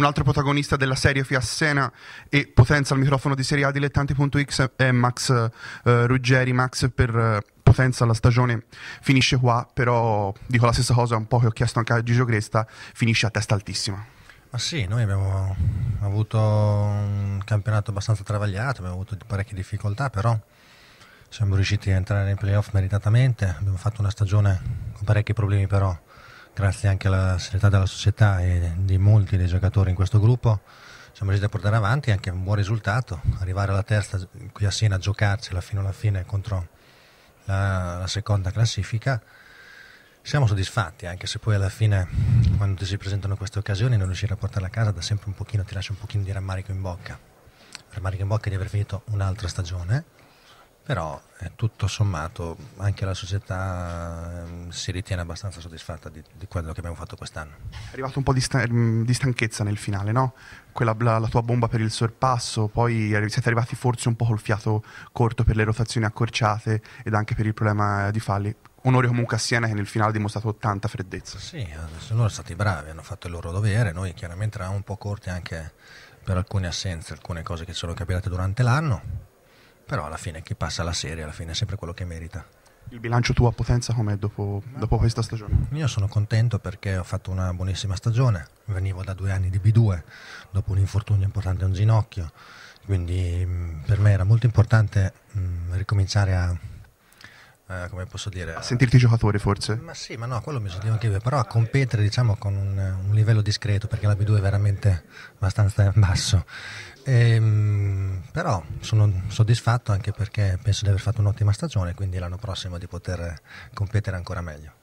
Un altro protagonista della serie Fiassena e potenza al microfono di Serie A Dilettanti.x è Max eh, Ruggeri. Max per eh, potenza la stagione finisce qua, però dico la stessa cosa un po' che ho chiesto anche a Gigio Gresta, finisce a testa altissima. Ma sì, noi abbiamo avuto un campionato abbastanza travagliato, abbiamo avuto parecchie difficoltà, però siamo riusciti a entrare nei playoff meritatamente, abbiamo fatto una stagione con parecchi problemi però grazie anche alla serietà della società e di molti dei giocatori in questo gruppo, siamo riusciti a portare avanti anche un buon risultato, arrivare alla terza qui a Siena, a giocarcela fino alla fine contro la, la seconda classifica. Siamo soddisfatti, anche se poi alla fine, quando ti si presentano queste occasioni, non riuscire a portarla a casa da sempre un pochino, ti lascia un pochino di rammarico in bocca. Rammarico in bocca di aver finito un'altra stagione, però eh, tutto sommato anche la società ehm, si ritiene abbastanza soddisfatta di, di quello che abbiamo fatto quest'anno. È arrivato un po' di, sta- ehm, di stanchezza nel finale, no? Quella, la, la, tua bomba per il sorpasso, poi siete arrivati forse un po' col fiato corto per le rotazioni accorciate ed anche per il problema di falli. Onore comunque a Siena che nel finale ha dimostrato tanta freddezza. Sì, sono stati bravi, hanno fatto il loro dovere, noi chiaramente eravamo un po' corti anche per alcune assenze, alcune cose che sono capitate durante l'anno però alla fine chi passa la serie alla fine è sempre quello che merita. Il bilancio tuo a Potenza com'è dopo, dopo questa stagione? Io sono contento perché ho fatto una buonissima stagione, venivo da due anni di B2 dopo un infortunio importante a un ginocchio, quindi mh, mm, per me era molto importante mh, mm, ricominciare a eh, come posso dire... A sentirti giocatore forse? Ma sì, ma no, quello mi sentivo anche io, però a competere diciamo con un, un livello discreto perché la B2 è veramente abbastanza basso. E, ehm, però sono soddisfatto anche perché penso di aver fatto un'ottima stagione, quindi l'anno prossimo di poter competere ancora meglio.